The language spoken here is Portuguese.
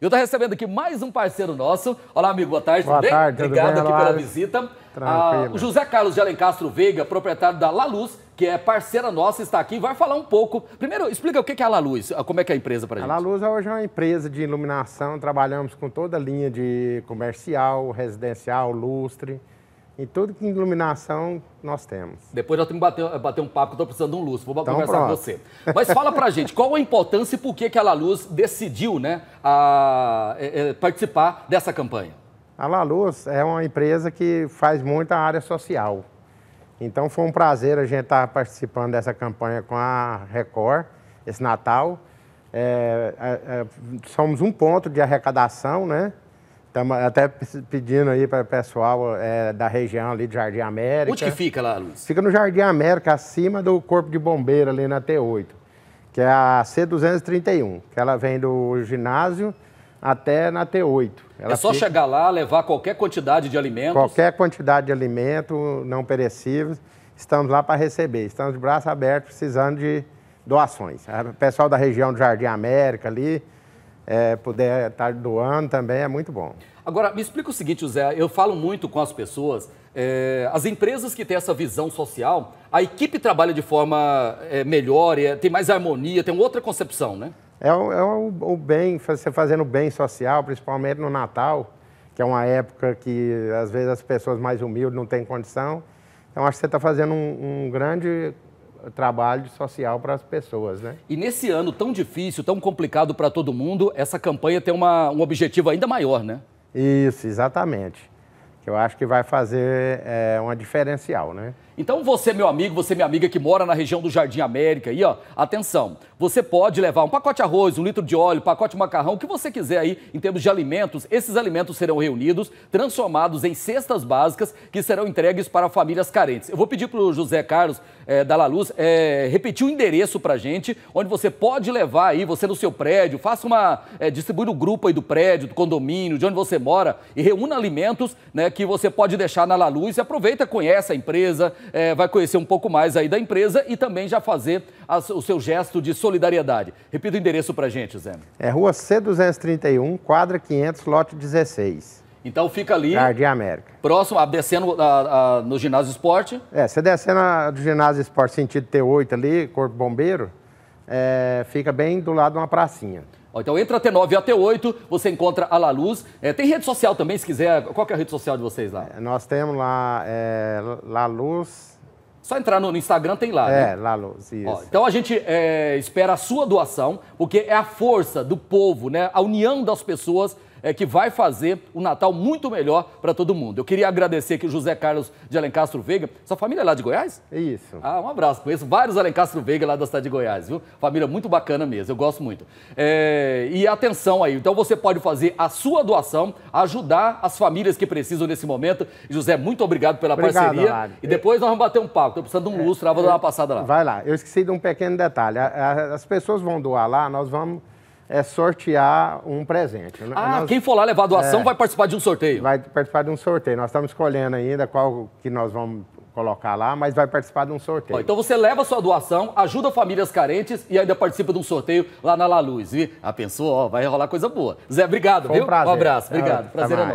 Eu estou recebendo aqui mais um parceiro nosso. Olá, amigo, boa tarde. Boa tarde, Obrigado bem, aqui pela visita. Ah, o José Carlos de Alencastro Veiga, proprietário da La Luz, que é parceira nossa, está aqui e vai falar um pouco. Primeiro, explica o que é a La Luz, ah, como é que é a empresa para a gente. A La Luz hoje é uma empresa de iluminação, trabalhamos com toda a linha de comercial, residencial, lustre em tudo que iluminação nós temos. Depois nós temos que bater, bater um papo, que eu estou precisando de um luz. Vou então, conversar pronto. com você. Mas fala pra gente, qual a importância e por que aquela luz decidiu né, a, é, é, participar dessa campanha? A La Luz é uma empresa que faz muita área social. Então foi um prazer a gente estar participando dessa campanha com a Record esse Natal. É, é, é somos um ponto de arrecadação, né? Estamos até pedindo aí para o pessoal é, da região ali de Jardim América. Onde que fica lá, Luiz? Fica no Jardim América, acima do Corpo de Bombeiro, ali na T8, que é a C231, que ela vem do ginásio até na T8. Ela é só fica... chegar lá, levar qualquer quantidade de alimentos? Qualquer quantidade de alimento não perecíveis, estamos lá para receber. Estamos de braço aberto, precisando de doações. O pessoal da região do Jardim América ali é, puder estar doando também é muito bom. Agora, me explica o seguinte, José, eu falo muito com as pessoas, é, as empresas que têm essa visão social, a equipe trabalha de forma é, melhor, é, tem mais harmonia, tem outra concepção, né? É, o, é o, o bem, você fazendo o bem social, principalmente no Natal, que é uma época que às vezes as pessoas mais humildes não têm condição. Então acho que você está fazendo um, um grande trabalho social para as pessoas, né? E nesse ano tão difícil, tão complicado para todo mundo, essa campanha tem uma, um objetivo ainda maior, né? Isso, exatamente. Que eu acho que vai fazer é, uma diferencial, né? Então você, meu amigo, você, minha amiga que mora na região do Jardim América aí, ó, atenção. Você pode levar um pacote de arroz, um litro de óleo, pacote de macarrão, o que você quiser aí em termos de alimentos. Esses alimentos serão reunidos, transformados em cestas básicas que serão entregues para famílias carentes. Eu vou pedir para o José Carlos é, da La Luz é, repetir o endereço para gente, onde você pode levar aí, você no seu prédio, faça uma. É, distribui no grupo aí do prédio, do condomínio, de onde você mora, e reúna alimentos né, que você pode deixar na La Luz e aproveita, conhece a empresa, é, vai conhecer um pouco mais aí da empresa e também já fazer as, o seu gesto de solidariedade. Repita o endereço para gente, Zé. É Rua C231, quadra 500, lote 16. Então fica ali. Jardim América. Próximo, descendo a, a, no ginásio esporte. É, você descendo a, do ginásio esporte, sentido T8 ali, corpo bombeiro, é, fica bem do lado de uma pracinha. Então entra até 9 e até 8, você encontra a La Luz. É, tem rede social também, se quiser. Qual é a rede social de vocês lá? É, nós temos lá é, La Luz. Só entrar no, no Instagram tem lá, é, né? É, La Luz, isso. Ó, então a gente é, espera a sua doação, porque é a força do povo, né? A união das pessoas é, que vai fazer o Natal muito melhor para todo mundo. Eu queria agradecer aqui o José Carlos de Alencastro Veiga. Sua família é lá de Goiás? É isso. Ah, um abraço. Conheço vários Alencastro Veiga lá da cidade de Goiás, viu? Família muito bacana mesmo, eu gosto muito. É... E atenção aí, então você pode fazer a sua doação, ajudar as famílias que precisam nesse momento. José, muito obrigado pela obrigado, parceria. Lado. E depois nós vamos bater um papo. Estou precisando de um é, lustre lá, vou eu... dar uma é, passada lá. Vai lá. Eu esqueci de um pequeno detalhe. As pessoas vão doar lá, nós vamos é sortear um presente. Né? Ah, nós, quem for lá levar a doação é, vai participar de um sorteio. Vai participar de um sorteio. Nós estamos escolhendo ainda qual que nós vamos colocar lá, mas vai participar de um sorteio. então você leva sua doação, ajuda famílias carentes e ainda participa de um sorteio lá na La Luz. E a ah, pessoa, ó, vai rolar coisa boa. Zé, obrigado, Foi viu? Um, prazer. um abraço, obrigado. prazer é